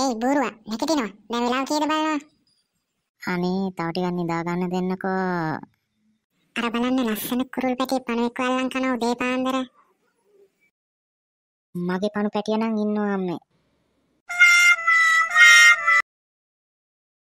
ඒ බොරුව නැකටිනවා. දැන් වෙලාව කීයද බලනවා. අනේ තව ටිකක් නිදා ගන්න දෙන්නකෝ. අර බලන්න ලස්සන කුරුල් පැටි පණුවෙක් වල්ලන් කන උදේ පාන්දර. මගේ පණු පැටියා නම් ඉන්නවා අම්මේ.